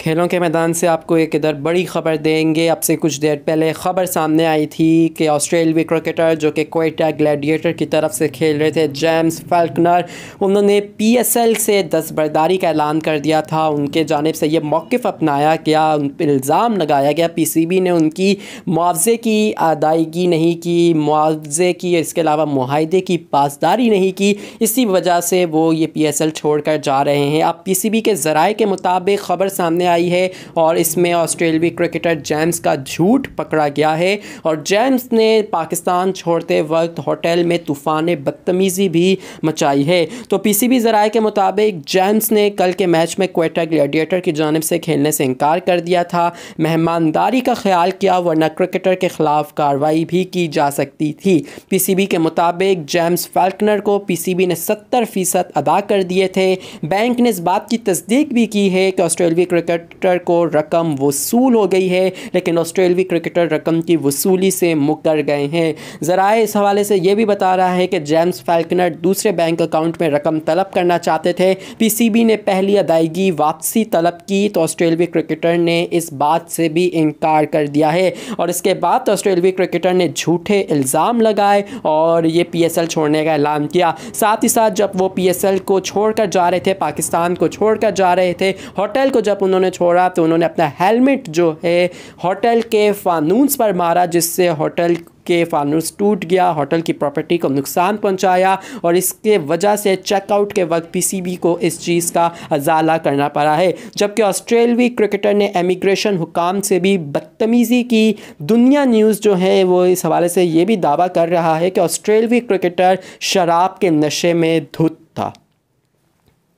खेलों के मैदान से आपको एक इधर बड़ी खबर देंगे आपसे कुछ देर पहले खबर सामने आई थी कि ऑस्ट्रेलवी क्रिकेटर जो कि कोयटा ग्लैडिएटर की तरफ से खेल रहे थे जेम्स फैल्कनर उन्होंने पीएसएल से दस्तबरदारी का ऐलान कर दिया था उनके जानब से ये मौक़ अपनाया गया उन पर इल्ज़ाम लगाया गया पी ने उनकी मुआवजे की अदायगी नहीं की मुआवजे की इसके अलावा माहदे की पासदारी नहीं की इसी वजह से वो ये पी एस एल छोड़ कर जा रहे हैं अब पी सी बी के जरा के मुताबिक खबर सामने आई है और इसमें ऑस्ट्रेलवी क्रिकेटर जेम्स का झूठ पकड़ा गया है और जेम्स ने पाकिस्तान छोड़ते वक्त होटल में तूफ़ान बदतमीज़ी भी मचाई है तो पीसीबी ज़राए के मुताबिक जेम्स ने कल के मैच में क्वेटा ग्लैडिएटर की जानब से खेलने से इनकार कर दिया था मेहमानदारी का ख्याल किया वरना क्रिकेटर के ख़िलाफ़ कार्रवाई भी की जा सकती थी पीसीबी के मुताबिक जेम्स फाल्कनर को पीसीबी ने सत्तर फ़ीसद अदा कर दिए थे बैंक ने इस बात की तस्दीक भी की है कि ऑस्ट्रेलवी क्रिकेट क्रिकेटर को रकम वसूल हो गई है लेकिन ऑस्ट्रेलवी क्रिकेटर रकम की वसूली से मुकर गए हैं ज़रा इस हवाले से यह भी बता रहा है कि जेम्स फैल्कनर दूसरे बैंक अकाउंट में रकम तलब करना चाहते थे पीसीबी ने पहली अदायगी वापसी तलब की तो ऑस्ट्रेलवी क्रिकेटर ने इस बात से भी इनकार कर दिया है और इसके बाद ऑस्ट्रेलवी क्रिकेटर ने झूठे इल्ज़ाम लगाए और ये पी छोड़ने का ऐलान किया साथ ही साथ जब वो पी को छोड़कर जा रहे थे पाकिस्तान को छोड़कर जा रहे थे होटल को जब उन्होंने उन्होंने छोड़ा तो उन्होंने अपना हेलमेट जो है होटल के फानूस पर मारा जिससे होटल के फानूस टूट गया होटल की प्रॉपर्टी को नुकसान पहुंचाया और इसके वजह से चेकआउट के वक्त पीसीबी को इस चीज़ का अजाला करना पड़ा है जबकि ऑस्ट्रेलवी क्रिकेटर ने एमिग्रेशन हुकाम से भी बदतमीज़ी की दुनिया न्यूज़ जो है वो इस हवाले से ये भी दावा कर रहा है कि ऑस्ट्रेलवी क्रिकेटर शराब के नशे में धुत था